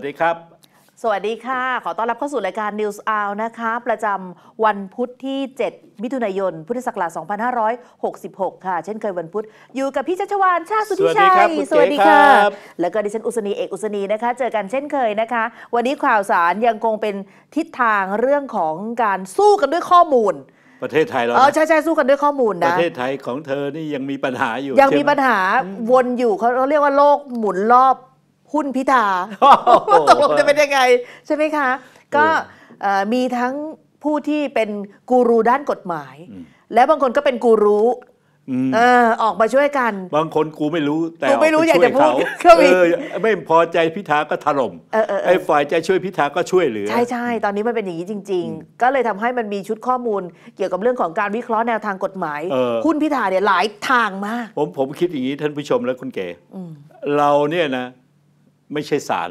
วัสดีครับ สวัสดีค่ะ ขอต้อนรับเข้าสู่รายการ News Hour นะคะ ประจำวันพุธที่ 7 มิถุนายน พุทธศักราช2566 ค่ะ เช่นเคยวันพุธ อยู่กับพี่ชัชวานชาติสุทธิชัยสวัสดีค่ะ แล้วก็ดิฉันอุสนีเอกอุสนีนะคะ เจอกันเช่นเคยนะคะ วันนี้ข่าวสารยังคงเป็นทิศทางเรื่องของการสู้กันด้วยข้อมูล ประเทศไทยเราเออใช่ใช่สู้กันด้วยข้อมูลนะ ประเทศไทยของเธอนี่ยังมีปัญหาอยู่ ยังมีปัญหาวนอยู่เขาเรียกว่าโลกหมุนรอบหุ้นพิธาว่าตกลงจะเป็นยังไง ใช่ไหมคะก็มีทั้งผู้ที่เป็นกูรูด้านกฎหมาย และบางคนก็เป็นกูรูออกมาช่วยกัน บางคนกูไม่รู้แต่กูไม่รู้อยากจะพูดเขาไม่พอใจพิธาก็ถล่มไอ้ฝ่ายใจช่วยพิธาก็ช่วยเหลือใช่ใช่ตอนนี้มันเป็นอย่างนี้จริง ๆ ก็เลยทำให้มันมีชุดข้อมูลเกี่ยวกับเรื่องของการวิเคราะห์แนวทางกฎหมายหุ้นพิธาเนี่ยหลายทางมาก ผมผมคิดอย่างนี้ท่านผู้ชมและคุณเก๋เราเนี่ยนะไม่ใช่ศาล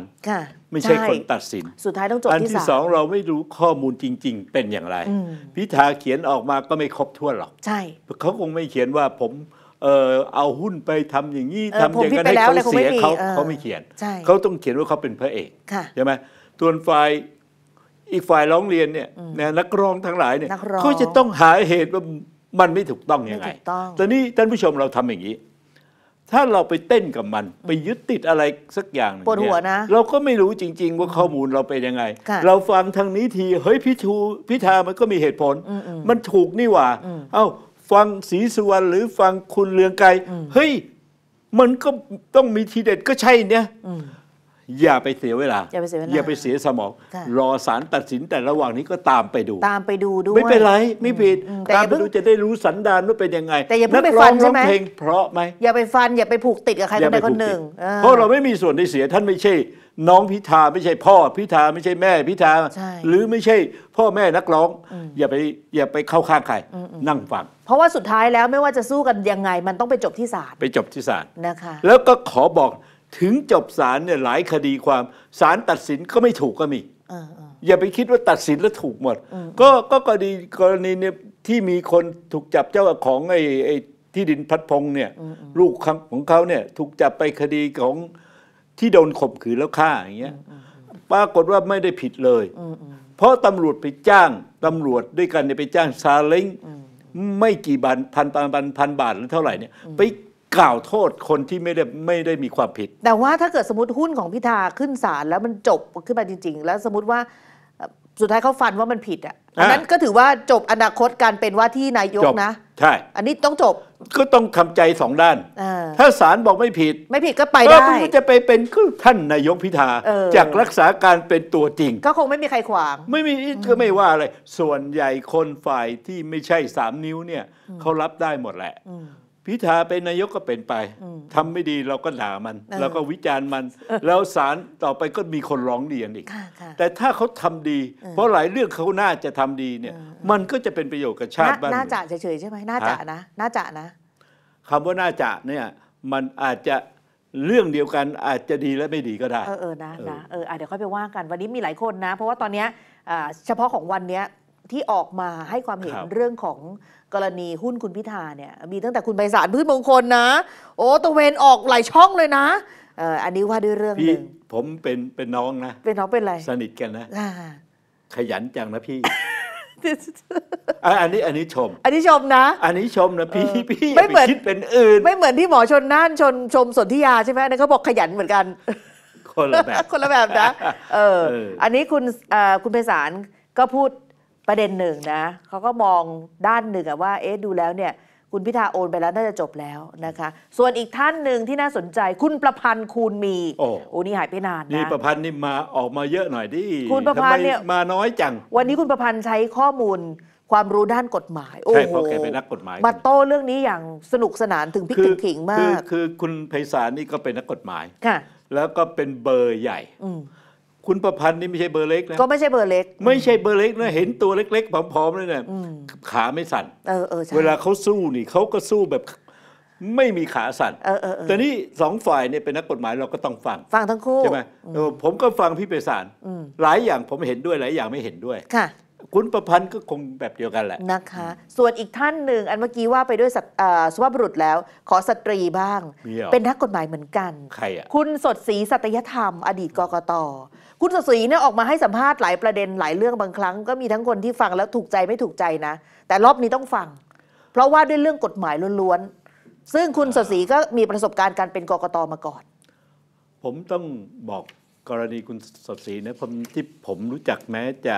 ไม่ใช่คนตัดสิน สุดท้ายต้องจบที่ศาล อันที่สองเราไม่รู้ข้อมูลจริง ๆ เป็นอย่างไร พิธาเขียนออกมาก็ไม่ครบถ้วนหรอก ใช่เขาคงไม่เขียนว่าผมเออเอาหุ้นไปทำอย่างนี้ทำอย่างนั้นให้เขาเสียเขาเขาไม่เขียน เขาต้องเขียนว่าเขาเป็นพระเอกใช่ไหมตัวนฝ่ายอีกฝ่ายร้องเรียนเนี่ยนะนักร้องทั้งหลายเนี่ยเขาจะต้องหาเหตุว่ามันไม่ถูกต้องยังไงตอนนี้ท่านผู้ชมเราทำอย่างนี้ถ้าเราไปเต้นกับมัน ไปยึดติดอะไรสักอย่างปวดหัวนะเราก็ไม่รู้จริง ๆ ว่าข้อมูลเราเป็นยังไง เราฟังทางนี้ที เฮ้ยพิชูพิธามันก็มีเหตุผล มันถูกนี่หว่าเอ้าฟังศรีสุวรรณหรือฟังคุณเลืองไกรเฮ้ย มันก็ต้องมีทีเด็ดก็ใช่เนี่ยอย่าไปเสียเวลาอย่าไปเสียเวลาอย่าไปเสียสมองรอสารตัดสินแต่ระหว่างนี้ก็ตามไปดู ตามไปดูด้วยไม่เป็นไรไม่ผิด แต่ามไปดูจะได้รู้สันดานว่าเป็นยังไงแต่อย่านัไปฟังนใช่ร้องไหมเพลงเพราะไหมอย่าไปฟันอย่าไปผูกติดกับใครคนใดคนหนึ่งเพราะเราไม่มีส่วนในเสียท่านไม่ใช่ น้องพิธาไม่ใช่พ่อพิธาไม่ใช่แม่พิธาใช่หรือไม่ใช่ พ่อแม่นักร้อง อย่าไปอย่าไปเข้าข้างใครนั่งฟัง เพราะว่าสุดท้ายแล้วไม่ว่าจะสู้กันยังไงมันต้องไปจบที่ศาลไปจบที่ศาลนะคะ แล้วก็ขอบอกถึงจบศาลเนี่ยหลายคดีความศาลตัดสินก็ไม่ถูกก็มีอย่าไปคิดว่าตัดสินแล้วถูกหมดก็ก็กรณีกรณีเนี่ยที่มีคนถูกจับเจ้าของไอ้ไอ้ที่ดินพัดพงเนี่ยลูกของเขาเนี่ย ถูกจับไปคดีของที่โดนข่มขืนแล้วฆ่าอย่างเงี้ยปรากฏว่าไม่ได้ผิดเลย เพราะตำรวจไปจ้างตำรวจด้วยกันเนี่ยไปจ้างซาเล้งไม่กี่บันพันพันพันพันบาทหรือเท่าไหร่เนี่ยไปกล่าวโทษคนที่ไม่ได้ไม่ได้มีความผิด แต่ว่าถ้าเกิดสมมติหุ้นของพิธาขึ้นศาลแล้วมันจบขึ้นมาจริง ๆ แล้วสมมติว่าสุดท้ายเขาฟันว่ามันผิดอ่ะอันนั้นก็ถือว่าจบอนาคตการเป็นว่าที่นายกนะใช่อันนี้ต้องจบก็ต้องทำใจสองด้านถ้าศาลบอกไม่ผิด ไม่ผิดก็ไปได้ก็จะไปเป็นคือท่านนายกพิธาจากรักษาการเป็นตัวจริง ก็คงไม่มีใครขวางไม่มีก็ไม่ว่าอะไร ส่วนใหญ่คนฝ่ายที่ไม่ใช่สามนิ้วเนี่ยเขารับได้หมดแหละพิธาเป็นนายกก็เป็นไป ทำไม่ดีเราก็ด่ามันเราก็วิจารณ์มัน แล้วศาลต่อไปก็มีคนร้องเรียนอีก แต่ถ้าเขาทำดี เพราะหลายเรื่องเขาน่าจะทำดีเนี่ย มันก็จะเป็นประโยชน์กับชาติบ้านน่าจะเฉยใช่ไหมน่าจะนะน่าจะนะ คำว่าน่าจะเนี่ยมันอาจจะเรื่องเดียวกันอาจจะดีและไม่ดีก็ได้ เออเออนะนะเออเดี๋ยวค่อยไปว่ากันวันนี้มีหลายคนนะ เพราะว่าตอนเนี้ยเฉพาะของวันเนี้ยที่ออกมาให้ความเห็นรเรื่องของกรณีหุ้นคุณพิธาเนี่ย มีตั้งแต่คุณไพศาลพืชมงคลนะโอ้ตะเวน ออกหลายช่องเลยนะเอออันนี้ว่าด้วยเรื่องห่นึ่งผมเป็นเป็นน้องนะ เป็นน้องเป็นอะไร สนิทกันนะขยันจังนะพี่อันนี้อันนี้ชม อันนี้ชมนะ อันนี้ชมนะ พี่พี่ไม่เหมือนคิดเป็นอื่น ไม่เหมือนที่หมอชนน่านชนชมสนธิยาใช่ไหมนันเขาบอกขยันเหมือนกัน คนละแบบคนละแบบนะเออ อันนี้คุณคุณไพศาลก็พูดประเด็นหนึ่งนะ เขาก็มองด้านหนึ่งว่าเอ๊ะดูแล้วเนี่ย คุณพิธาโอนไปแล้วน่าจะจบแล้วนะคะ ส่วนอีกท่านหนึ่งที่น่าสนใจคุณประพันธ์คูณมี โอ้โหนี่หายไปนานนะนี่ประพันธ์นี่มาออกมาเยอะหน่อยดิคุณประพันธ์เนี่ยมาน้อยจังวันนี้คุณประพันธ์ใช้ข้อมูลความรู้ด้านกฎหมายโอ้โหใช่เพราะแกเป็นนักกฎหมายมาโต้เรื่องนี้อย่างสนุกสนานถึงพิกถึงขิงมาก คือคุณไพศาลนี่ก็เป็นนักกฎหมายค่ะแล้วก็เป็นเบอร์ใหญ่คุณประพันธ์นี่ไม่ใช่เบอร์เล็กนะก็ไม่ใช่เบอร์เล็ก ไม่ใช่เบอร์เล็กนะเห็นตัวเล็กๆผอมๆเลยเนี่ยขาไม่สั่นเออเออเวลาเขาสู้นี่เขาก็สู้แบบไม่มีขาสั่นเออเออแต่นี่สองฝ่ายเนี่ยเป็นนักกฎหมายเราก็ต้องฟังฟังทั้งคู่ใช่ไหมผมก็ฟังพี่เปสารหลายอย่างผมเห็นด้วยหลายอย่างไม่เห็นด้วยค่ะคุณประพันธ์ก็คงแบบเดียวกันแหละนะคะ ส่วนอีกท่านหนึ่งอันเมื่อกี้ว่าไปด้วยสัตว์สุภาพบุรุษแล้ว ขอสตรีบ้างเเป็นนักกฎหมายเหมือนกันใครอ่ะคุณสดศรีสัตยธรรมอดีตกกตคุณสดศรีเนี่ยออกมาให้สัมภาษณ์หลายประเด็นหลายเรื่องบางครั้งก็มีทั้งคนที่ฟังแล้วถูกใจไม่ถูกใจนะแต่รอบนี้ต้องฟัง เพราะว่าด้วยเรื่องกฎหมายล้วนๆซึ่งคุณสดศรีก็มีประสบการณ์การเป็นกกตมาก่อน ผมต้องบอกกรณีคุณสดศรีนะผมที่ผมรู้จักแม้จะ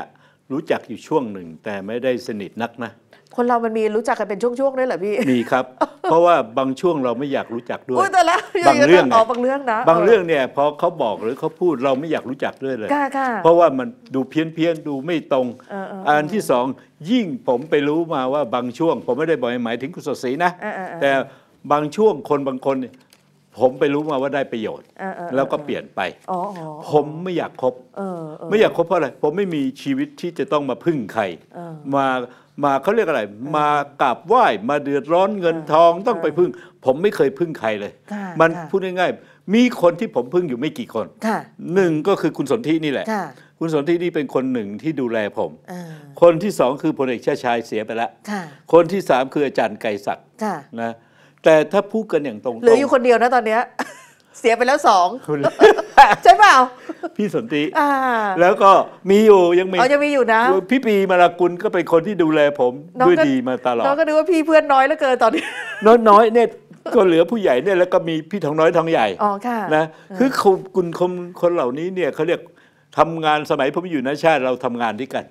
รู้จักอยู่ช่วงหนึ่งแต่ไม่ได้สนิทนักนะ คนเรามันมีรู้จักกันเป็นช่วงๆด้วยเหรอพี่ มีครับ เพราะว่าบางช่วงเราไม่อยากรู้จักด้วยแต่ละบางเรื่องอ๋อบางเรื่องนะบางเรื่องเนี่ยพอเขาบอกหรือเขาพูดเราไม่อยากรู้จักด้วยเลยเพราะว่ามันดูเพี้ยนเพียนดูไม่ตรงอันที่สองยิ่งผมไปรู้มาว่าบางช่วง ผมไม่ได้บอกหมายถึงคุณสศรีนะ แต่บางช่วงคนบางคนผมไปรู้มาว่าได้ประโยชน์ แล้วก็เปลี่ยนไปผมไม่อยากคบไม่อยากคบเพราะอะไร ผมไม่มีชีวิตที่จะต้องมาพึ่งใครมามาเขาเรียกอะไร มากราบไหว้ มาเดือดร้อนเงินทองต้องไปพึ่ง ผมไม่เคยพึ่งใครเลยมันพูดง่ายๆมีคนที่ผมพึ่งอยู่ไม่กี่คนหนึ่งก็คือคุณสนธินี่แหละคุณสนธินี่เป็นคนหนึ่งที่ดูแลผมคนที่สองคือพลเอกชาชายเสียไปแล้วคนที่สามคืออาจารย์ไกรศักดิ์นะแต่ถ้าพูดกันอย่างตรง ๆ เหลืออยู่คนเดียวนะตอนเนี้ยเสียไปแล้วสองใช่เปล่าพี่สนติแล้วก็มีอยู่ยังมียังมีอยู่นะพี่ปีมารากุลก็เป็นคนที่ดูแลผมด้วยดีมาตลอดน้องก็ดูว่าพี่เพื่อนน้อยแล้วเกินตอนนี้ น้อยน้อยเนี่ยก็เหลือผู้ใหญ่เนี่ยแล้วก็มีพี่ทองน้อยทองใหญ่อ๋อค่ะนะคือคุณคคนเหล่านี้เนี่ยเขาเรียกทำงานสมัยผมอยู่นชาติ เราทำงานด้วยกัน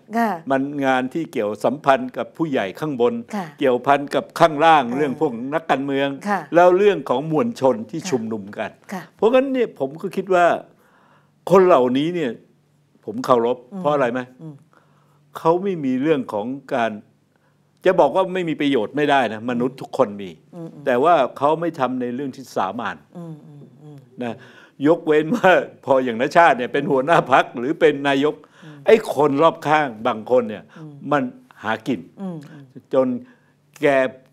มันงานที่เกี่ยวสัมพันธ์ กับผู้ใหญ่ข้างบน เกี่ยวพันกับข้างล่าง เรื่องพวกนักการเมืองแล้วเรื่องของมวลชนที่ชุมนุมกันเพราะงั้นเนี่ยผมก็คิดว่า คนเหล่านี้ เนี่ย ผมเคารพเพราะอะไรไหมเขาไม่มีเรื่องของการ จะบอกว่าไม่มีประโยชน์ไม่ได้นะมนุษย์ทุกคนมีแต่ว่าเขาไม่ทำในเรื่องที่สามานนะยกเว้นว่าพออย่างนชาติเนี่ยเป็นหัวหน้าพัก หรือเป็นนายก ไอ้คนรอบข้างบางคนเนี่ยมันหากินจนแก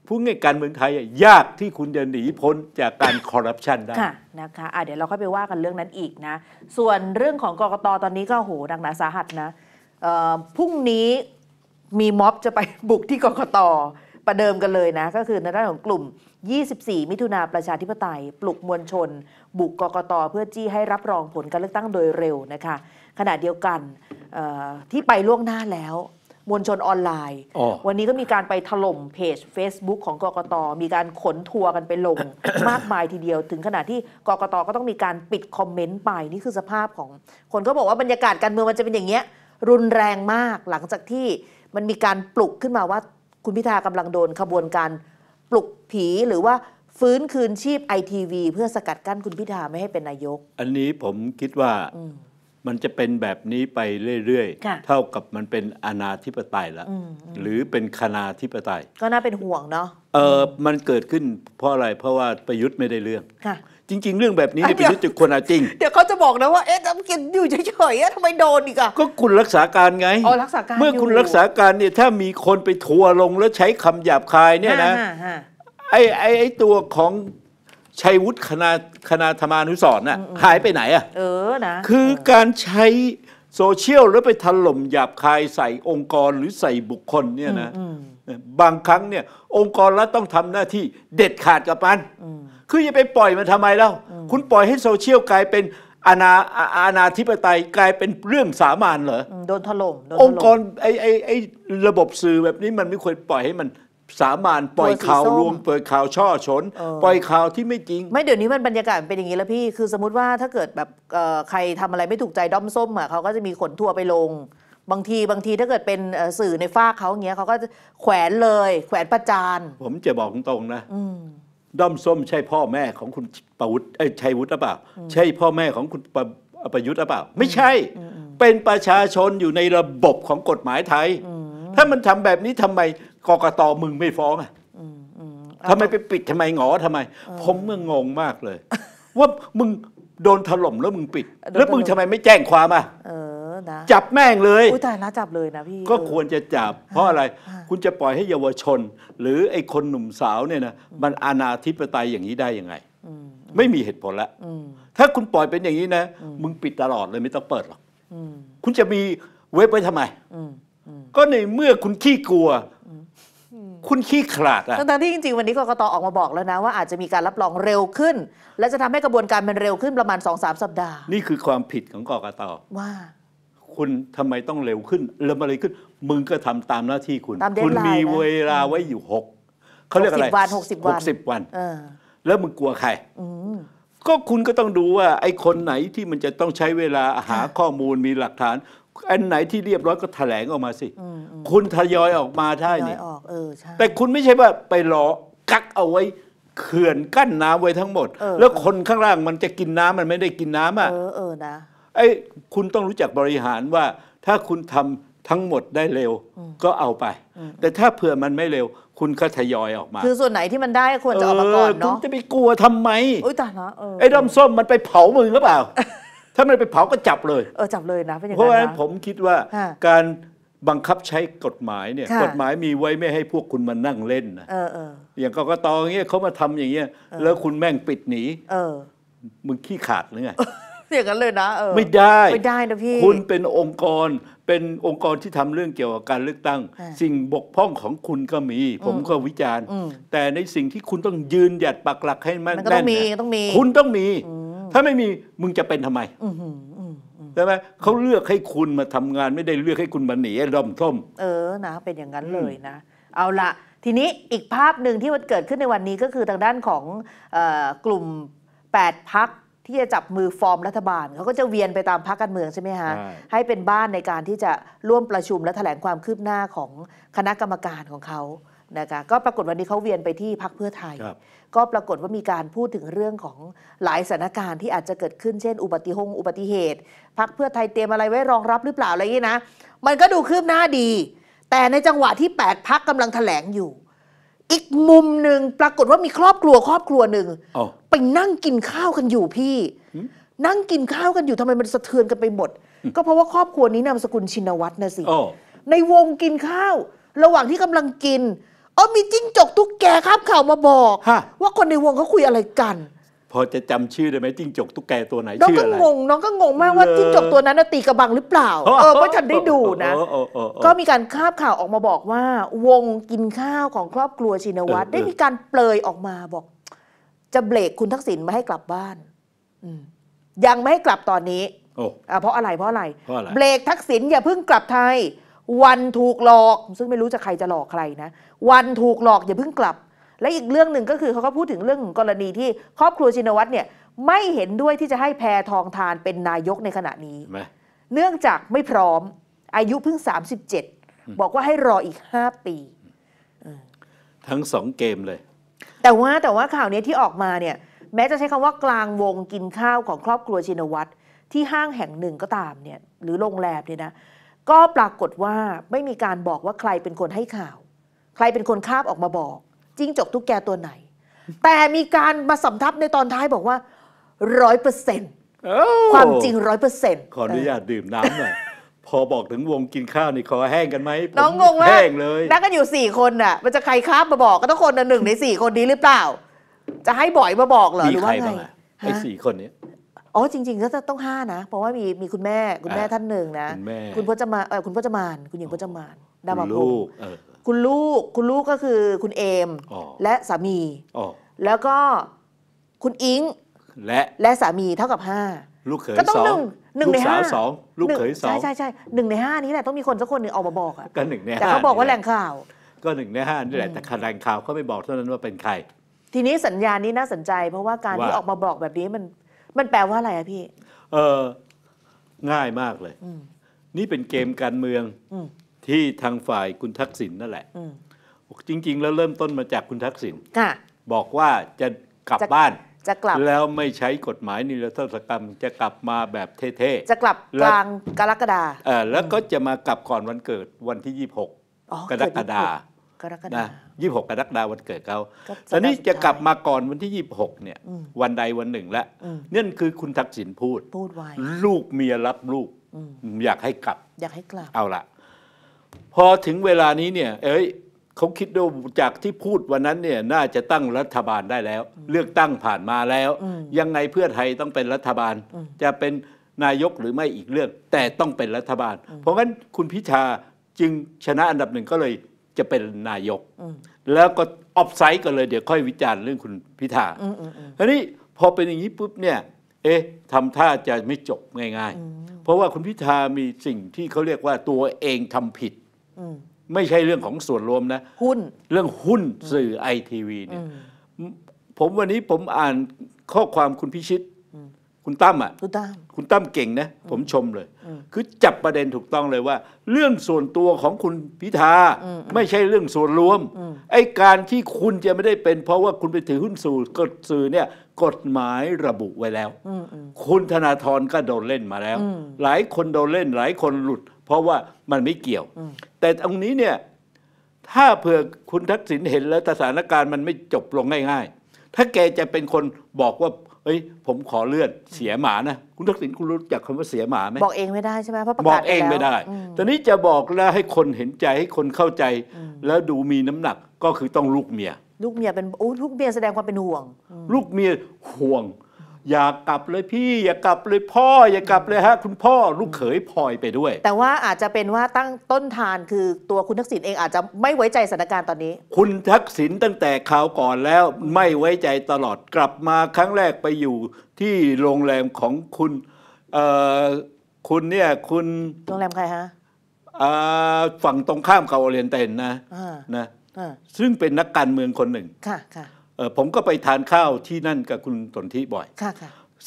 ผู้ง่ายการเมืองไทยยากที่คุณจะหนีพ้นจากการคอร์รัปชันได้ค่ะนะคะะเดี๋ยวเราค่อยไปว่ากันเรื่องนั้นอีกนะ ส่วนเรื่องของกรกตตอนนี้ก็โหดนังหนาสาหัสนะพรุ่งนี้มีม็อบจะไปบุกที่กรกตประเดิมกันเลยนะ ก็คือในด้านของกลุ่ม 24 มิถุนาประชาธิปไตย ปลุกมวลชน บุกกกตเพื่อจี้ให้รับรองผลการเลือกตั้งโดยเร็วนะคะขณะเดียวกันที่ไปล่วงหน้าแล้ว มวลชนออนไลน์ วันนี้ก็มีการไปถล่มเพจ Facebook ของกกตมีการขนทัวร์กันไปลงมากมายทีเดียว ถึงขนาดที่กกตก็ต้องมีการปิดคอมเมนต์ไปนี่คือสภาพของคนก็บอกว่าบรรยากาศการเมืองมันจะเป็นอย่างเงี้ยรุนแรงมากหลังจากที่มันมีการปลุกขึ้นมาว่าคุณพิธากำลังโดนขบวนการปลุกผีหรือว่าฟื้นคืนชีพไอทีวีเพื่อสกัดกั้นคุณพิธาไม่ให้เป็นนายก อันนี้ผมคิดว่ามันจะเป็นแบบนี้ไปเรื่อยๆ เท่ากับมันเป็นอนาธิปไตยแล้ว หรือเป็นคณาธิปไตย ก็น่าเป็นห่วงเนาะเออมันเกิดขึ้นเพราะอะไรเพราะว่าประยุทธ์ไม่ได้เรื่องจริง ๆ เรื่องแบบนี้เนี่ยเป็นเรื่องทควรจริง เดี๋ยวเขาจะบอกนะว่า เอ๊ะทำกินอยู่เฉยๆทำไมโดนอีกอะก็คุณรักษาการไง อ๋อ รักษาการเมื่อคุณรักษาการเนี่ย ถ้ามีคนไปทัวลงแล้วใช้คำหยาบคายเนี่ยนะไอ้ไอ้ไอ้ตัวของชัยวุฒิคณะคณะธรรมานุสรน่ะหายไปไหนอะเออนะ คือการใช้โซเชียลแล้วไปถล่มหยาบคายใส่องค์กรหรือใส่บุคคลเนี่ยนะบางครั้งเนี่ยองค์กรแล้วต้องทำหน้าที่เด็ดขาดกับมันคือจะไปปล่อยมันทำไมแล้วคุณปล่อยให้โซเชียลกลายเป็นอาณาอาณาธิปไตยกลายเป็นเรื่องสามานเหรอโดนถล่มองค์กรไอไอไอระบบสื่อแบบนี้มันไม่ควรปล่อยให้มันสามานปล่อยข่าวรวมปล่อยข่าวช่อ ชน ปล่อยข่าวที่ไม่จริงไม่เดี๋ยวนี้มันบรรยากาศเป็นอย่างนี้แล้วพี่ คือสมมติว่าถ้าเกิดแบบใครทำอะไรไม่ถูกใจด้อมส้มอ่ะเขาก็จะมีขนทั่วไปลง บางทีบางทีถ้าเกิดเป็นสื่อในฝ้าเขาเงี้ยเขาก็แขวนเลย แขวนประจานผมจะบอกตรงๆนะด้อมส้มใช่พ่อแม่ของคุณประวุฒิชัยวุฒิหรือเปล่าใช่พ่อแม่ของคุณประประยุทธ์หรือเปล่า ไม่ใช่ เป็นประชาชนอยู่ในระบบของกฎหมายไทย ถ้ามันทำแบบนี้ทำไมกกตมึงไม่ฟ้องอ่ะทำไมไปปิดทำไมหงอทำไม ผมเมื่องงมากเลย ว่ามึงโดนถล่ม แล้วมึงปิด แล้วมึงทำไมไม่แจ้งความอ่ะนะจับแม่งเลยอุ้ยตายะจับเลยนะพี่ก็ควรจะจับเพราะอะไร คุณจะปล่อยให้เยาวชน หรือไอ้คนหนุ่มสาวเนี่ยนะมันอาณาธิปไตยอย่างนี้ได้ยังไงไม่มีเหตุผลละถ้าคุณปล่อยเป็นอย่างนี้นะมึงปิดตลอดเลยไม่ต้องเปิดหรอกคุณจะมีเว็บไว้ทำไมก็ในเมื่อคุณขี้กลัวคุณขี้ขลาดอะตั้งที่จริงๆ วันนี้กรกตออกมาบอกแล้วนะว่า อาจจะมีการรับรองเร็วขึ้น และจะทำให้กระบวนการมันเร็วขึ้นประมาณสองสามสัปดาห์ นี่คือความผิดของกรกตว่าคุณทำไมต้องเร็วขึ้นเริ่มอะไรขึ้น มึงก็ทำตามหน้าที่คุณคุณมีเวลาไว้อยู่หกเขาเรียกอะไรหกสิบวันหกสิบวันแล้วมึงกลัวใครก็คุณก็ต้องดูว่า ไอ้คนไหนที่มันจะต้องใช้เวลาหาข้อมูลมีหลักฐาน อันไหนที่เรียบร้อยก็แถลงออกมาสิคุณทยอยออกมาได้นี่แต่คุณไม่ใช่ว่าไปรอกักเอาไว้เขื่อนกั้นน้ำไว้ทั้งหมด แล้วคนข้างล่างมันจะกินน้ำมันไม่ได้กินน้ำอ่ะเออเออนะไอ้คุณต้องรู้จักบริหารว่าถ้าคุณทำทั้งหมดได้เร็วก็เอาไป แต่ถ้าเผื่อมันไม่เร็ว คุณก็ทยอยออกมา คือส่วนไหนที่มันได้ควรจะออกมาก่อนเนาะคุณจะไปกลัวทำไมอุ้ยตายละไอ้ด้อมส้มมันไปเผามือหรือเปล่า ถ้ามันไปเผาก็จับเลยเออจับเลยนะเพราะฉะนั้นผมคิดว่าการบังคับใช้กฎหมายเนี่ย กฎหมายมีไว้ไม่ให้พวกคุณมานั่งเล่นนะอย่างกรกตเงี้ยเขามาทำอย่างเงี้ยแล้วคุณแม่งปิดหนีมึงขี้ขาดหรือไงอย่างนั้นเลยนะเออไม่ได้ไม่ได้นะพี่ คุณเป็นองค์กร เป็นองค์กรที่ทำเรื่องเกี่ยวกับการเลือกตั้งสิ่งบกพร่องของคุณก็มี ผมก็วิจารณ์แต่ในสิ่งที่คุณต้องยืนหยัดปักหลักให้มั่นแน่นคุณต้องมี ถ้าไม่มีมึงจะเป็นทำไมใช่ไหมเขาเลือกให้คุณมาทำงาน ไม่ได้เลือกให้คุณมาหนีร่มท่มเออนะเป็นอย่างนั้นเลยนะ เอาละทีนี้อีกภาพหนึ่งที่มันเกิดขึ้นในวันนี้ก็คือทางด้านของกลุ่ม8พักที่จะจับมือฟอร์มรัฐบาลเขาก็จะเวียนไปตามพรรคการเมืองใช่ไหมฮะให้เป็นบ้านในการที่จะร่วมประชุมและแถลงความคืบหน้าของคณะกรรมการของเขานะคะก็ปรากฏวันนี้เขาเวียนไปที่พรรคเพื่อไทย ก็ปรากฏว่ามีการพูดถึงเรื่องของหลายสถานการณ์ที่อาจจะเกิดขึ้นเช่น อุบัติหงอุบัติเหตุพรรคเพื่อไทยเตรียมอะไรไว้รองรับหรือเปล่าอะไรอย่างนี้นะมันก็ดูคืบหน้าดี แต่ในจังหวะที่8พักกำลังแถลงอยู่อีกมุมหนึ่งปรากฏว่ามีครอบครัวครอบครัวหนึ่งไปนั่งกินข้าวกันอยู่พี่ นั่งกินข้าวกันอยู่ทำไมมันสะเทือนกันไปหมด ก็เพราะว่าครอบครัวนี้นามสกุลชินวัตรนะสิในวงกินข้าว ระหว่างที่กำลังกินอ๋อมีจิ้งจกตุ๊กแกครับข่าวมาบอกว่าคนในวงเขาคุยอะไรกันพอจะจำชื่อได้ไหมจิ้งจกตุ๊กแกตัวไหนชื่ออะไรน้องก็งงน้องก็งงมากว่าจิ้งจกตัวนั้นนตีกระบังหรือเปล่าเออเพราะฉันได้ดูนะก็มีการคาบข่าวออกมาบอกว่า วงกินข้าวของครอบครัวชินวัตรได้มีการเปลยออกมาบอก จะเบรกคุณทักษิณไม่ให้กลับบ้านอยังไม่ให้กลับตอนนี้อเพราะอะไรเพราะอะไรเพราะอะไรเบรกทักษิณอย่าเพิ่งกลับไทย วันถูกหลอก ซึ่งไม่รู้จะใครจะหลอกใครนะวันถูกหลอกอย่าเพิ่งกลับและอีกเรื่องหนึ่งก็คือเขาก็พูดถึงเรื่องของกรณีที่ครอบครัวชินวัตรเนี่ย ไม่เห็นด้วยที่จะให้แพรทองทานเป็นนายกในขณะนี้เนื่องจากไม่พร้อมอายุเพิ่ง37 บอกว่าให้รออีก 5 ปี ทั้งสองเกมเลย แต่ว่าแต่ว่าข่าวนี้ที่ออกมาเนี่ย แม้จะใช้คำว่ากลางวงกินข้าวของครอบครัวชินวัตรที่ห้างแห่งหนึ่งก็ตามเนี่ย หรือโรงแรมเนี่ยนะก็ปรากฏว่าไม่มีการบอกว่าใครเป็นคนให้ข่าว ใครเป็นคนคาบออกมาบอกจิ้งจกทุกแกตัวไหน แต่มีการมาสำทับในตอนท้ายบอกว่าร้อยเปอร์เซ็นต์ความจริงร้อยเปอร์เซ็นต์ขออนุญาตดื่มน้ำหน่อยพอบอกถึงวงกินข้าวนี่คอแห้งกันไหมน้องงงวแห้งเลยนั่งกันอยู่สี่คนน่ะ มันจะใครคาบมาบอกก็ต้องคนหนึ่งในสี่คนนี้หรือเปล่า จะให้บ่อยมาบอกเหรอ หรือว่าไงไอ้สี่คนนี้อ๋อจริงๆก็จะต้องห้านะเพราะว่ามีมีคุณแม่คุณแม่ท่านหนึ่งนะ คุณพ่อจะมาคุณพ่อจะมานคุณหญิงพ่อจะมานดามาพงคุณลูกคุณลูกก็คือคุณเอมอและสามีแล้วก็ คุณอิงและและสามีเท่ากับห้าลูกเขยสองหนึ่งลูในกสาวห้าสองลูกเขยสองใช่ใช่ใช่หนึ่งในห้านี้แหละต้องมีคนสักคนหนึ่งออกมาบอกอะก็หนึ่งในห้แต่เขาบอกว่าแหล่งข่าวก็หนึ่งในห้านี่แหละแต่แหล่งข่าวเขาไม่บอกเท่านั้นว่าเป็นใคร ทีนี้สัญญาณนี้น่าสนใจ เพราะว่าการที่ออกมาบอกแบบนี้มัน มันแปลว่าอะไรอะพี่ เออง่ายมากเลยนี่เป็นเกมการเมือง อที่ทางฝ่ายคุณทักษิณนั่นแหละ จริง ๆ แล้วเริ่มต้นมาจากคุณทักษิณ ค่ะ บอกว่าจะกลับบ้านจะกลับ แล้วไม่ใช้กฎหมายนิรโทษกรรม จะกลับมาแบบเท่ๆ จะกลับกลางกรกฎา เออแล้วก็จะมากลับก่อนวันเกิดวันที่ 26 กรกฎากรกฎายี่หกกรกฎาวันเกิดเขาตอนนี้จะกลับมาก่อนวันที่ 26 เนี่ย วันใดวันหนึ่งละนี่คือคุณทักษิณพูด พูดไว้ ลูกเมียรับลูกอยากให้กลับ อยากให้กลับ เอาละพอถึงเวลานี้เนี่ย เอ้ยเขาคิดดูจากที่พูดวันนั้นเนี่ยน่าจะตั้งรัฐบาลได้แล้ว เลือกตั้งผ่านมาแล้ว ยังไงเพื่อไทยต้องเป็นรัฐบาลจะเป็นนายกหรือไม่อีกเรื่องแต่ต้องเป็นรัฐบาล เพราะงั้นคุณพิชาจึงชนะอันดับหนึ่งก็เลยจะเป็นนายก แล้วก็ออฟไซต์กันเลยเดี๋ยวค่อยวิจารณ์เรื่องคุณพิธาทีนี้พอเป็นอย่างนี้ปุ๊บเนี่ยเอ๊ะทำท่าจะไม่จบง่ายๆ เพราะว่าคุณพิธา มีสิ่งที่เขาเรียกว่าตัวเองทำผิดไม่ใช่เรื่องของส่วนรวมนะ หุ้นเรื่องหุ้นสื่อไอทีวีเนี่ยผมวันนี้ผมอ่านข้อความคุณพิชิต คุณตั้มอ่ะคุณตั้มคุณตั้มเก่งนะผมชมเลย คือจับประเด็นถูกต้องเลยว่า เรื่องส่วนตัวของคุณพิธาไม่ใช่เรื่องส่วนรวม ไอ้การที่คุณจะไม่ได้เป็น เพราะว่าคุณไปถือหุ้นสื่อกดสื่อเนี่ยกฎหมายระบุไว้แล้วคุณธนาธรก็โดนเล่นมาแล้ว หลายคนโดนเล่นหลายคนหลุดเพราะว่ามันไม่เกี่ยว แต่ตรงนี้เนี่ย ถ้าเผื่อคุณทักษิณเห็นแล้วสถานการณ์มันไม่จบลงง่าย ๆ ถ้าแกจะเป็นคนบอกว่าเอ้ย ผมขอเลื่อนเสียหมานะ คุณทักษิณคุณรู้จักคำว่าเสียหมาไหมบอกเองไม่ได้ใช่ไหมเพราะประกาศบอกเองไม่ได้ ตอนนี้จะบอกแล้วให้คนเห็นใจให้คนเข้าใจ แล้วดูมีน้ำหนักก็คือต้องลูกเมีย ลูกเมียเป็นโอ้ ลูกเมียแสดงความเป็นห่วง ลูกเมียห่วงอย่ากลับเลยพี่ อย่ากลับเลยพ่ออย่ากลับเลยฮะ คุณพ่อลูกเขยพลอยไปด้วย แต่ว่าอาจจะเป็นว่าตั้งต้นทานคือตัวคุณทักษิณเองอาจจะไม่ไว้ใจสถานการณ์ตอนนี้ คุณทักษิณตั้งแต่ข่าวก่อนแล้วไม่ไว้ใจตลอดกลับมาครั้งแรกไปอยู่ที่โรงแรมของคุณเออคุณเนี่ยคุณโรงแรมใครฮะฝั่งตรงข้ามกับโอเรียนเตนนะนะซึ่งเป็นนักการเมืองคนหนึ่งค่ะค่ะผมก็ไปทานข้าวที่นั่นกับคุณสนธิบ่อย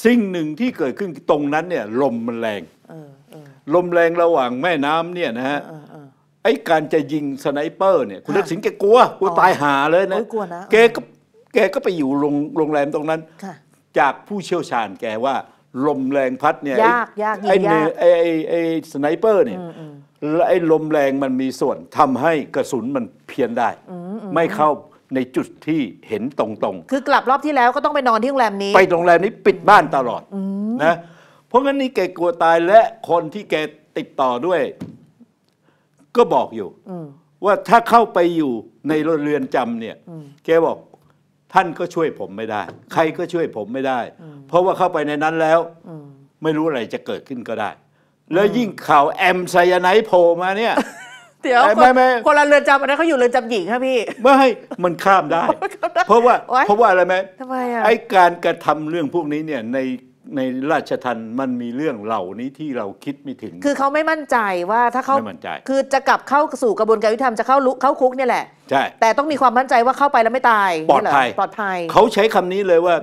สิ่งหนึ่งที่เกิดขึ้นตรงนั้นเนี่ย ลมมันแรง ลมแรงระหว่างแม่น้ำเนี่ยนะฮะไอ้การจะยิงสไนเปอร์เนี่ย คุณทักษิณแกกลัวกลัวตายหาเลยนะ แกก็แกก็ไปอยู่โรงแรมตรงนั้น จากผู้เชี่ยวชาญแกว่า ลมแรงพัดเนี่ยยากยากไอ้ไอ้ไอ้สไนเปอร์เนี่ยไอ้ลมแรงมันมีส่วน ทำให้กระสุนมันเพี้ยนได้ ไม่เข้าในจุดที่เห็นตรงๆคือกลับรอบที่แล้วก็ต้องไปนอนที่โรงแรมนี้ ไปโรงแรมนี้ ปิดบ้านตลอดนะเพราะงั้นนี่แกกลัวตายและคนที่แกติดต่อด้วย ก็บอกอยู่ว่าถ้าเข้าไปอยู่ในเรือนจำเนี่ยแกบอกท่านก็ช่วยผมไม่ได้ ใครก็ช่วยผมไม่ได้ เพราะว่าเข้าไปในนั้นแล้วไม่รู้อะไรจะเกิดขึ้นก็ได้ แล้วยิ่งข่าวแอมไซยาไนโผล่มาเนี่ยเดี๋ยวไม่ไม่คนละเรือนจำอันนั้นเขาอยู่เรือนจำหญิงครับพี่ไม่ให้มันข้ามได้ เพราะว่าเพราะว่าอะไรไหมทไมอ่ะไอ้การกระทำเรื่องพวกนี้เนี่ยในในราชทันมันมีเรื่องเหล่านี้ที่เราคิดไม่ถึงคือเขาไม่มั่นใจว่าถ้าเขาไม่มั่นใจคือจะกลับเข้าสู่กระบวนการยุติธรรมจะเข้าลุเข้าคุกเนี่ยแหละใช่แต่ต้องมีความมั่นใจว่าเข้าไปแล้วไม่ตายปลอดภัยปลอดภัยเขาใช้คำนี้เลยว่า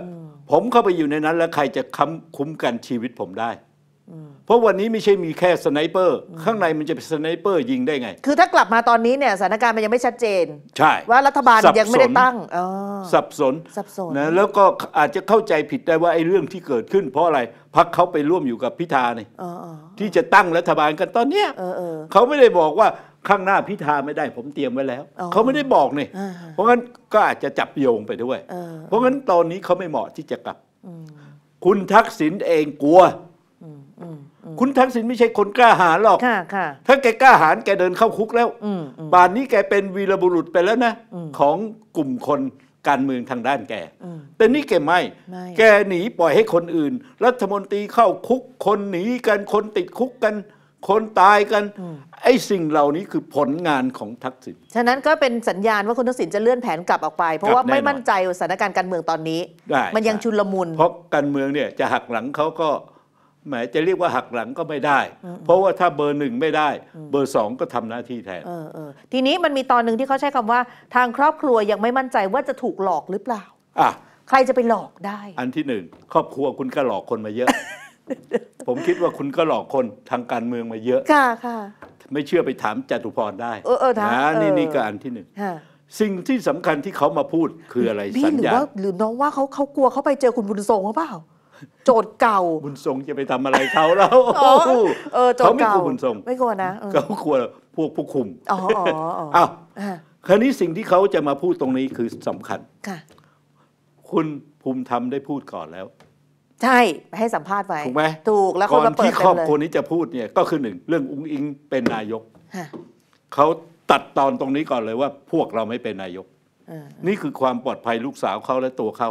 ผมเข้าไปอยู่ในนั้นแล้วใครจะค้ำคุ้มกันชีวิตผมได้เพราะวันนี้ไม่ใช่มีแค่สไนเปอร์ ข้างในมันจะเป็นสไนเปอร์ ยิงได้ไง คือถ้ากลับมาตอนนี้เนี่ยสถานการณ์มันยังไม่ชัดเจน ใช่ ว่ารัฐบาลยังไม่ได้ตั้งสับสนสับสนนะแล้วก็อาจจะเข้าใจผิดได้ ว่าไอ้เรื่องที่เกิดขึ้น เพราะอะไรพักเขาไปร่วมอยู่กับพิธาเนี่ยที่จะตั้งรัฐบาลกันตอนเนี้ยเขาไม่ได้บอกว่าข้างหน้าพิธาไม่ได้ ผมเตรียมไว้แล้วเขาไม่ได้บอกเนี่ยเพราะงั้นก็อาจจะจับโยงไปด้วยเพราะงั้นตอนนี้เขาไม่เหมาะที่จะกลับคุณทักษิณเองกลัวคุณทักษิณไม่ใช่คนกล้าหาญหรอก ถ้าแกกล้าหาญแกเดินเข้าคุกแล้วบ่านนี้แกเป็นวีรบุรุษไปแล้วนะ ของกลุ่มคนการเมืองทางด้านแก แต่นี่แกไม่ แกหนีปล่อยให้คนอื่น รัฐมนตรีเข้าคุกคนหนีกัน คนติดคุกกัน คนตายกัน ไอ้สิ่งเหล่านี้คือผลงานของทักษิณ ฉะนั้นก็เป็นสัญญาณว่าคุณทักษิณจะเลื่อนแผนกลับออกไป เพราะว่าไม่มั่นใจสถานการณ์การเมืองตอนนี้ มันยังชุนลมุน เพราะการเมืองเนี่ยจะหักหลังเขาก็หมจะเรียกว่าหักหลังก็ไม่ได้ เพราะว่าถ้าเบอร์หนึ่งไม่ได้ เบอร์สองก็ทำหน้าที่แทนทีนี้มันมีตอนหนึ่งที่เขาใช้คำว่า ทางครอบครัวยังไม่มั่นใจว่าจะถูกหลอกหรือเปล่า อ่ะ ใครจะไปหลอกได้ อันที่หนึ่ง ครอบครัวคุณก็หลอกคนมาเยอะ ผมคิดว่าคุณก็หลอกคนทางการเมืองมาเยอะค่ะค่ะ ไม่เชื่อไปถามจตุพรได้เออเออนะนี่นี่ก็อันที่หนึ่งสิ่งที่สำคัญที่เขามาพูดคืออะไรสัญญาหรือว่าหรือน้องว่าเขาเขากลัวเขาไปเจอคุณบุญทรงหรือเปล่าโจทย์เก่าบุญทรงจะไปทำอะไรเขาแล้วเออโจทย์เก่าเขาไม่กลัวบุญทรงไม่กลัวนะเขากลัวพวกผู้คุมอ๋ออ๋ออ้าวคราวนี้สิ่งที่เขาจะมาพูดตรงนี้คือสำคัญค่ะ คุณภูมิธรรมได้พูดก่อนแล้ว ใช่ให้สัมภาษณ์ไว้ถูกไหมถูกแล้วก่อนที่ครอบครัวนี้จะพูดเนี่ย ก็คือหนึ่งเรื่องอุ้งอิงเป็นนายกเขาตัดตอนตรงนี้ก่อนเลยว่า พวกเราไม่เป็นนายกนี่คือความปลอดภัยลูกสาวเขาและตัวเขา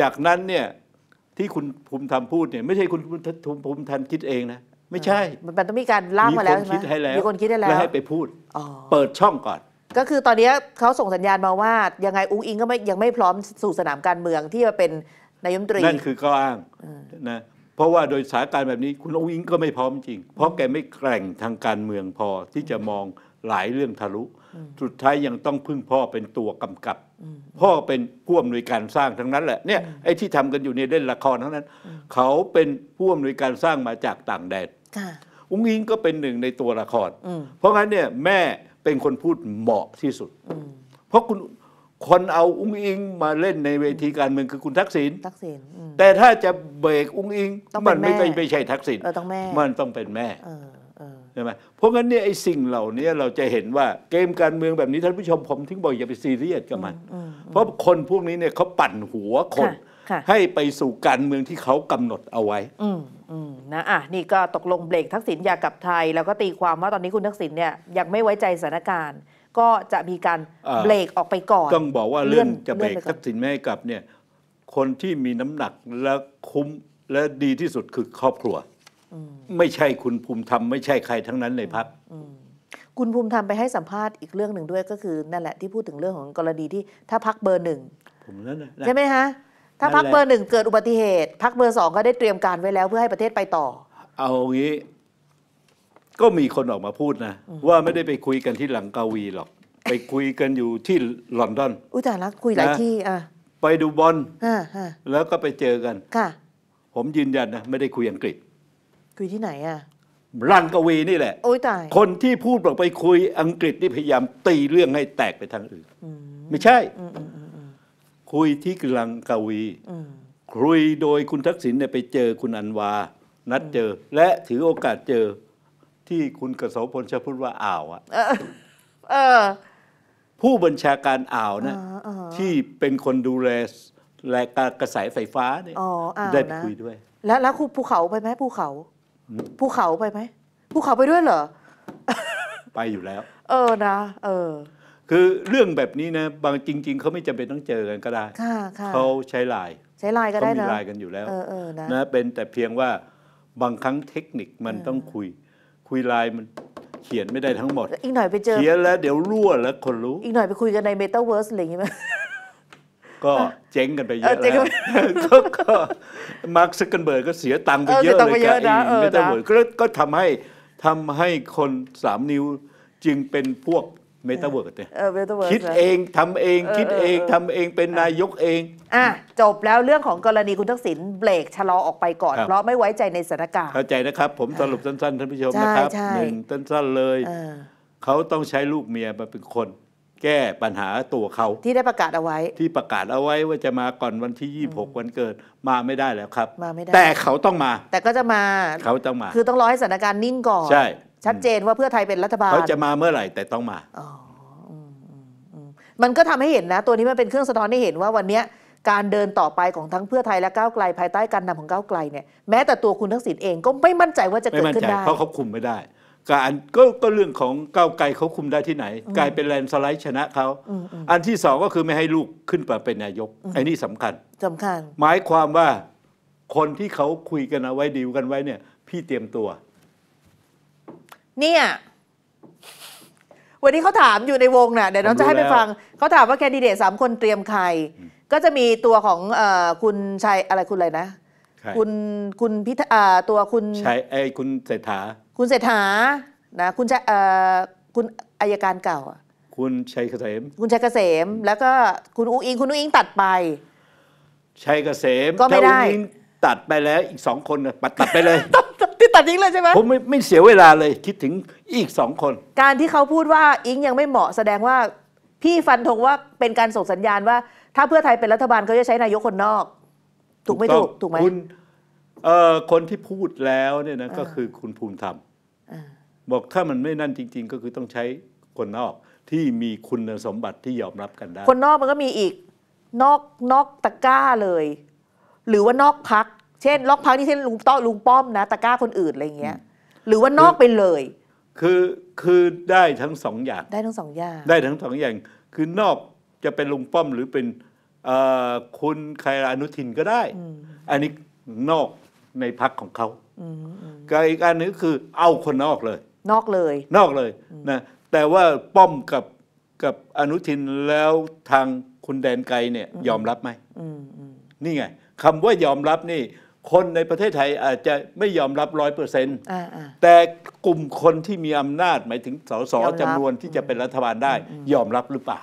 จากนั้นเนี่ยที่คุณภูมิธรรมพูดเนี่ยไม่ใช่คุณภูมิธรรมคิดเองนะ ไม่ใช่มันต้องมีการล่ามาแล้วมีคนคิดให้แล้วมีคนคิดให้แล้ว แล้วให้ไปพูดเปิดช่องก่อน ก็คือตอนนี้เขาส่งสัญญาณมาว่า ยังไงอุ้งอิง ก็ไม่ยังไม่พร้อมสู่สนามการเมืองที่จะเป็นนายมตรีนั่นคือก้ออ้างนะเพราะว่าโดยสถานการณ์แบบนี้คุณอุ้งอิง ก็ไม่พร้อมจริง เพราะแกไม่แกร่งทางการเมืองพอที่จะมองหลายเรื่องทะลุ สุดท้ายยังต้องพึ่งพ่อเป็นตัวกำกับ พ่อเป็นผู้อำนวยการสร้างทั้งนั้นแหละ เนี่ยไอ้ที่ทำกันอยู่ในเล่นละครทั้งนั้น เขาเป็นผู้อำนวยการสร้างมาจากต่างแดนอุ้งอิงก็เป็นหนึ่งในตัวละคร เพราะงั้นเนี่ยแม่เป็นคนพูดเหมาะที่สุด เพราะคุณคนเอาอุ้งอิง มาเล่นในเวทีการเมืองคือคุณทักษิณ ทักษิณ แต่ถ้าจะเบรกอุ้งอิง มันไม่ใช่ไม่ใช่ทักษิณมันต้องเป็นแม่ช่ไหมเพราะงั้นเนี่ยไอ้สิ่งเหล่านี้เราจะเห็นว่าเกมการเมืองแบบนี้ท่านผู้ชมผมถึงบอกอย่าไปซีเรียสกับมัน เพราะคนพวกนี้เนี่ยเขาปั่นหัวคน ให้ไปสู่การเมืองที่เขากำหนดเอาไว้นะอ่ะนี่ก็ตกลงเบรกทักษิณอยากกลับไทย แล้วก็ตีความว่าตอนนี้คุณทักษิณเนี่ยยังไม่ไว้ใจสถานการณ์ก็จะมีการเบรกออกไปก่อนต้องบอกว่าเรื่องจะเบรกทักษิณไม่หกลับเนี่ยคนที่มีน้ำหนักและคุ้มและดีที่สุดคือครอบครัวไม่ใช่คุณภูมิธรรมไม่ใช่ใครทั้งนั้นเลยพักคุณภูมิธรรมไปให้สัมภาษณ์อีกเรื่องหนึ่งด้วยก็คือนั่นแหละที่พูดถึงเรื่องของกรณีที่ ถ้าพักเบอร์หนึ่งใช่ไหมฮะ ถ้าพักเบอร์หนึ่งเกิดอุบัติเหตุพักเบอร์สองก็ได้เตรียมการไว้แล้วเพื่อให้ประเทศไปต่อ เอางี้ ก็มีคนออกมาพูดนะ ว่าไม่ได้ไปคุยกันที่หลังกาวีหรอก ไปคุยกันอยู่ที่ลอนดอนอุตารักคุยหลายที่อ่ะไปดูบอลแล้วก็ไปเจอกันค่ะผมยืนยันนะไม่ได้คุยอังกฤษคุยที่ไหนอะรังกวีนี่แหละโอ้ยตายคนที่พูดบอกไปคุยอังกฤษนี่พยายามตีเรื่องให้แตกไปทางอื่นไม่ใช่ คุยที่รังกวีคุยโดยคุณทักษิณเนี่ยไปเจอคุณอันวานัดเจอ และถือโอกาสเจอที่คุณกระสพลชพูดว่าอ่าวอะผู้บัญชาการอ่าวนะที่เป็นคนดูแลและกรกระสายไฟฟ้าเนี่ยได้ไปคุยด้วย แล้วแล้วภูเขาไปไหมภูเขาภูเขาไปไหมภูเขาไปด้วยเหรอ ไปอยู่แล้ว เออนะเออคือเรื่องแบบนี้นะ บางจริง ๆเขาไม่จำเป็นต้องเจอกันก็ได้เขาใช้ไลน์ใช้ไลน์ก็ได้นะเขามีไลน์กันอยู่แล้วนะเป็นแต่เพียงว่าบางครั้งเทคนิคมันต้องคุย คุยไลน์มัน เขียนไม่ได้ทั้งหมดอีกหน่อยไปเจอเขียนแล้วเดี๋ยวรั่วแล้วคนรู้ อีกหน่อยไปคุยกันในเมตาเวิร์สอะไรอย่างเงี้ยก็เจ๊งกันไปเยอะแล้วก็มาร์คซักเกนเบิร์กก็เสียตังค์ไปเยอะเลยแกเองไม่ได้หมดก็ทำให้ทำให้คนสามนิ้วจึงเป็นพวกเมตาเวิร์ดเนี่ยคิดเองทำเองคิดเองทำเองเป็นนายกเองอ่ะจบแล้วเรื่องของกรณีคุณทักษิณเบรกชะลอออกไปก่อนเพราะไม่ไว้ใจในสถานการณ์เข้าใจนะครับ ผมสรุปสั้นๆท่านผู้ชมนะครับหนึ่งสั้นๆเลย เขาต้องใช้ลูกเมียมาเป็นคนแก้ปัญหาตัวเขาที่ได้ประกาศเอาไว้ ที่ประกาศเอาไว้ว่าจะมาก่อนวันที่ 26 วันเกิด มาไม่ได้แล้วครับมาไม่ได้แต่เขาต้องมา แต่ก็จะมาเขาต้องมา คือต้องรอให้สถานการณ์นิ่งก่อนใช่ชัดเจนว่าเพื่อไทยเป็นรัฐบาลเขาจะมาเมื่อไหร่แต่ต้องมาอ๋อมันก็ทำให้เห็นนะ ตัวนี้มันเป็นเครื่องสะท้อนให้เห็นว่าวันนี้การเดินต่อไปของทั้งเพื่อไทยและก้าวไกล ภายใต้การนำของก้าวไกลเนี่ยแม้แต่ตัวคุณทักษิณเองก็ไม่มั่นใจว่าจะเกิดขึ้นได้เพราะเขาคุมไม่ได้การก็ก็เรื่องของก้าวไกลเขาคุมได้ที่ไหน กลายเป็นแลนสไลด์ชนะเขาอันที่สองก็คือไม่ให้ลูกขึ้นมาเป็นนายกไอ้นี่สำคัญสำคัญ หมายความว่าคนที่เขาคุยกันเอาไว้ดีวกันไว้เนี่ย พี่เตรียมตัว เนี่ยวันนี้เขาถามอยู่ในวงนะ่ะเดี๋ยวน้องจะให้ไปฟังเขาถามว่าแคนดิเดตสามคนเตรียมใคร ก็จะมีตัวของอคุณชัยอะไรคุณอะไรนะ คุณคุณพิธาตัวคุณชัยไอ้คุณเศรษฐาคุณเศรษฐานะ คุณจะคุณอายการเก่า คุณชัยเกษม คุณชัยเกษม แล้วก็คุณอุ้งอิง คุณอุ้งอิงตัดไปชัยเกษมก็ไม่ได้ตัดไปแล้วอีกสองคนนะปัดตัดไปเลย ที่ตัดทิ้งเลยใช่ไหมผมไม่ไม่เสียเวลาเลยคิดถึงอีกสองคน การที่เขาพูดว่าอิงยังไม่เหมาะแสดงว่าพี่ฟันธงว่าเป็นการส่งสัญญาณว่า ถ้าเพื่อไทยเป็นรัฐบาลเขาจะใช้นายกคนนอก ถูกไม่ถูกถูกไหมคุณเอ่อคนที่พูดแล้วเนี่ยนะก็คือคุณภูมิธรรมบอกถ้ามันไม่นั่นจริง ๆ ก็คือต้องใช้คนนอกที่มีคุณสมบัติที่ยอมรับกันได้ คนนอกมันก็มีอีก นอกนอกตะก้าเลย หรือว่านอกพักเช่นล็อกพักที่เช่นลุงต้อลุงป้อมนะตะก้าคนอื่นอะไรเงี้ย หรือว่านอกไปเลยคือคือได้ทั้งสองอย่างได้ทั้งสองอย่างได้ทั้งสองอย่าง คือนอกจะเป็นลุงป้อมหรือเป็นคุณใครอนุทินก็ได้ อันนี้นอกในพักของเขาการอีกอันนึงคือเอาคนนอกเลยนอกเลย นอกเลยนะ แต่ว่าป้อมกับกับอนุทินแล้วทางคุณแดนไกลเนี่ยยอมรับไหม นี่ไงคำว่ายอมรับนี่ คนในประเทศไทยอาจจะไม่ยอมรับร้อยเปอร์เซ็นต์แต่กลุ่มคนที่มีอำนาจหมายถึงสสจำนวนที่จะเป็นรัฐบาลได้ ยอมรับหรือเปล่า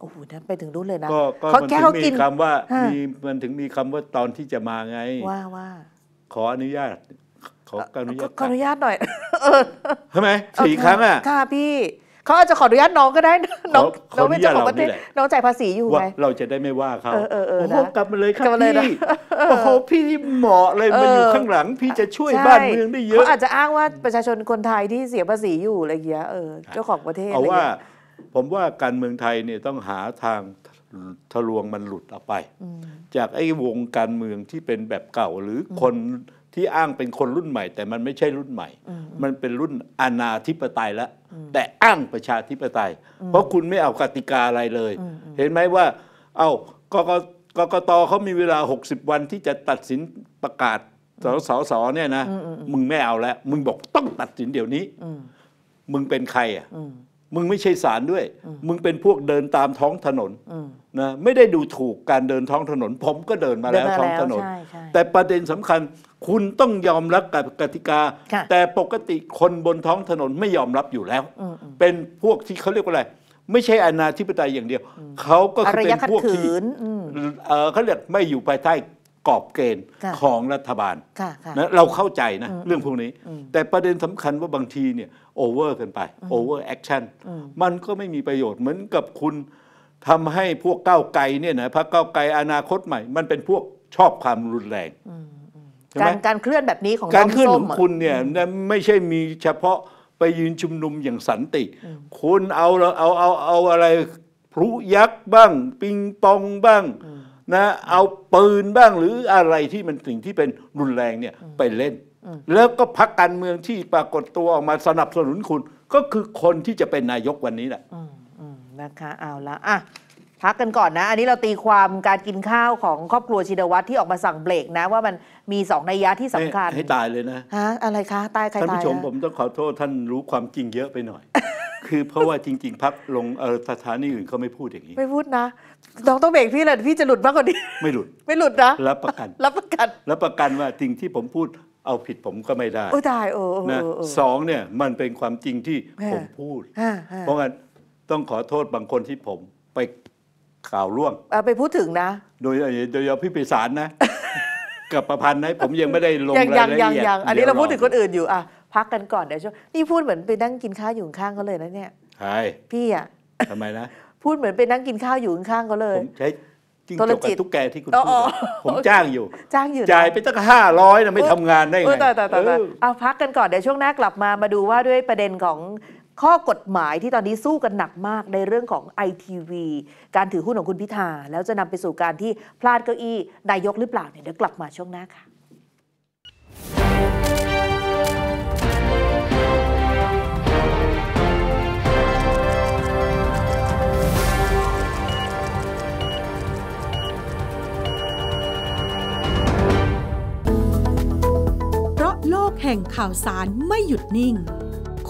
โอ้โหนันไปถึงรู้เลยนะเขาแค่เขากินคำว่ามีมันถึงมีคำว่าตอนที่จะมาไง ว่าว่า ขออนุญาตขออนุญาตขออนุญาตหน่อยใช่ไหมสี่ครั้งอ่ะค่ะพี่เขาอาจจะขออนุญาตน้องก็ได้ น้องน้องเป็นเจ้าของประเทศน้องจ่ายภาษีอยู่ไงเราจะได้ไม่ว่าเขาเออโหกลับมาเลยครับพี่โอ้โหพี่ที่เหมาะเลยมาอยู่ข้างหลัง พี่จะช่วยบ้านเมืองได้เยอะเขาอาจจะอ้างว่าประชาชนคนไทยที่เสียภาษีอยู่อะไรเงี้ยเออเจ้าของประเทศเอาว่า ผมว่าการเมืองไทยเนี่ยต้องหาทางทะลวงมันหลุดออกไป จากไอ้วงการเมืองที่เป็นแบบเก่าหรือคนที่อ้างเป็นคนรุ่นใหม่ แต่มันไม่ใช่รุ่นใหม่ มันเป็นรุ่นอาณาธิปไตยแล้วแต่อ้างประชาธิปไตย เพราะคุณไม่เอากติกาอะไรเลย เห็นไหมว่า เอ้า กกกกตเขามีเวลา 60 วันที่จะตัดสินประกาศสสสเนี่ยนะมึงไม่เอาแล้ว มึงบอกต้องตัดสินเดี๋ยวนี้มึงเป็นใครอ่ะมึงไม่ใช่สารด้วย มึงเป็นพวกเดินตามท้องถนนนะไม่ได้ดูถูกการเดินท้องถนน ผมก็เดินมาแล้วท้องถนน แต่ประเด็นสำคัญคุณต้องยอมรับกับกติกา แต่ปกติคนบนท้องถนนไม่ยอมรับอยู่แล้ว เป็นพวกที่เขาเรียกว่าอะไร ไม่ใช่อนาธิปไตยอย่างเดียว เขาก็คือเป็นพวกที่เขาเรียกไม่อยู่ภายใต้กรอบเกณฑ์ของรัฐบาลนะเราเข้าใจนะเรื่องพวกนี้ แต่ประเด็นสำคัญว่าบางทีเนี่ยโอเวอร์กันไป โอเวอร์แอคชั่น มันก็ไม่มีประโยชน์เหมือนกับคุณทำให้พวกก้าวไกลเนี่ยนะพรรคก้าวไกลอนาคตใหม่ มันเป็นพวกชอบความรุนแรงการการเคลื่อนแบบนี้ของการเคลื่อนของคุณเนี่ยไม่ใช่มีเฉพาะไปยืนชุมนุมอย่างสันติ คุณเอาเอาเอาเอาอะไรพลุยักษ์บ้าง ปิงปองบ้างนะ เอาปืนบ้างหรืออะไรที่มันสิ่งที่เป็นรุนแรงเนี่ยไปเล่น แล้วก็พักการเมืองที่ปรากฏตัวออกมาสนับสนุนคุณก็คือคนที่จะเป็นนายกวันนี้แหละนะคะ เอาละอ่ะพักกันก่อนนะอันนี้เราตีความการกินข้าวของครอบครัวชินวัตรที่ออกมาสั่งเบรกนะ ว่ามันมีสองนัยยะที่สำคัญ ให้ตายเลยนะฮะอะไรคะตายใครตายท่านผู้ชมผมต้องขอโทษท่านรู้ความจริงเยอะไปหน่อย คือเพราะว่าจริงๆ พักลงสถานีอื่นเขาไม่พูดอย่างนี้ ไม่พูดนะน้องต้องเบรกพี่แหละพี่จะหลุดมากกว่านี้ไม่หลุด ไม่หลุดนะรับประกันรับประกันรับประกันว่าจริงที่ผมพูดเอาผิดผมก็ไม่ได้โอ้ตายโอ้นะสองเนี่ยมันเป็นความจริงที่ผมพูด เพราะงั้นต้องขอโทษบางคนที่ผมไปข่าวล่วงอไปพูดถึงนะ โดยโดยพี่ปิสารนะกับประพันธ์นะผมยังไม่ได้ลงรายละเอียดยังยงอันนี้เราพูดถึงคนอื่นอยู่อ่ะพักกันก่อนเดี๋ยวช่วงนี่พูดเหมือนไปนั่งกินข้าวอยู่ข้างเขาเลยนะเนี่ยใช่พี่อ่ะทำไมนะพูดเหมือนไปนั่งกินข้าวอยู่ข้างเขาเลยผมใช้จิงจกกับทุกแกที่คุณพูดผมจ้างอยู่ จ้างอยู่จ่ายไปตั้งห้าร้อยนะไม่ทำงานได้ไงแต่แต่แต่เอาพักกันก่อนเดี๋ยวช่วงหน้ากลับมามาดูว่าด้วยประเด็นของข้อกฎหมายที่ตอนนี้สู้กันหนักมากในเรื่องของไอทีวีการถือหุ้นของคุณพิธา แล้วจะนำไปสู่การที่พลาดเก้าอี้นายกหรือเปล่าเนี่ยเดี๋ยวกลับมาช่วงหน้าค่ะแห่งข่าวสารไม่หยุดนิ่ง